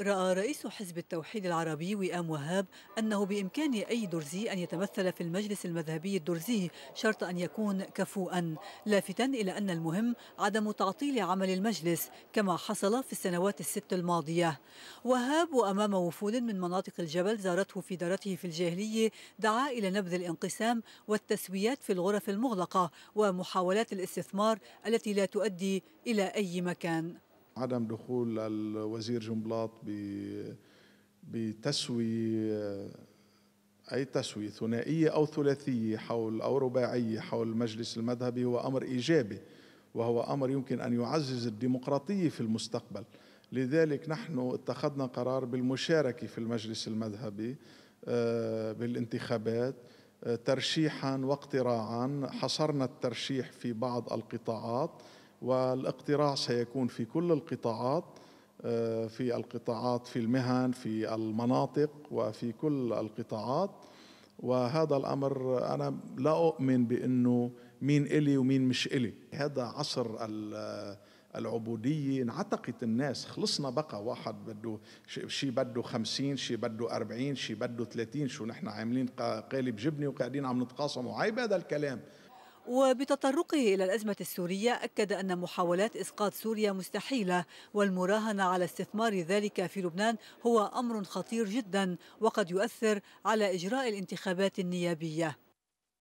رأى رئيس حزب التوحيد العربي وئام وهاب أنه بإمكان أي درزي أن يتمثل في المجلس المذهبي الدرزي شرط أن يكون كفوءا لافتا إلى أن المهم عدم تعطيل عمل المجلس كما حصل في السنوات الست الماضية وهاب وأمام وفود من مناطق الجبل زارته في دارته في الجاهلية دعا إلى نبذ الانقسام والتسويات في الغرف المغلقة ومحاولات الاستثمار التي لا تؤدي إلى أي مكان عدم دخول الوزير جنبلاط بتسوية أي تسوية ثنائية أو ثلاثية حول أو رباعية حول المجلس المذهبي هو أمر إيجابي وهو أمر يمكن أن يعزز الديمقراطية في المستقبل لذلك نحن اتخذنا قرار بالمشاركة في المجلس المذهبي آه، بالانتخابات آه، ترشيحا واقتراعا حصرنا الترشيح في بعض القطاعات والاقتراع سيكون في كل القطاعات آه، في القطاعات في المهن في المناطق وفي كل القطاعات وهذا الامر انا لا اؤمن بانه مين الي ومين مش الي هذا عصر العبودية انعتقت الناس خلصنا بقى واحد بده شي بده خمسين شي بده أربعين شي بده ثلاثين شو نحن عاملين قالب جبني وقاعدين عم نتقاسم وعيب هذا الكلام وبتطرقه إلى الأزمة السورية أكد أن محاولات إسقاط سوريا مستحيلة والمراهنة على استثمار ذلك في لبنان هو أمر خطير جدا وقد يؤثر على إجراء الانتخابات النيابية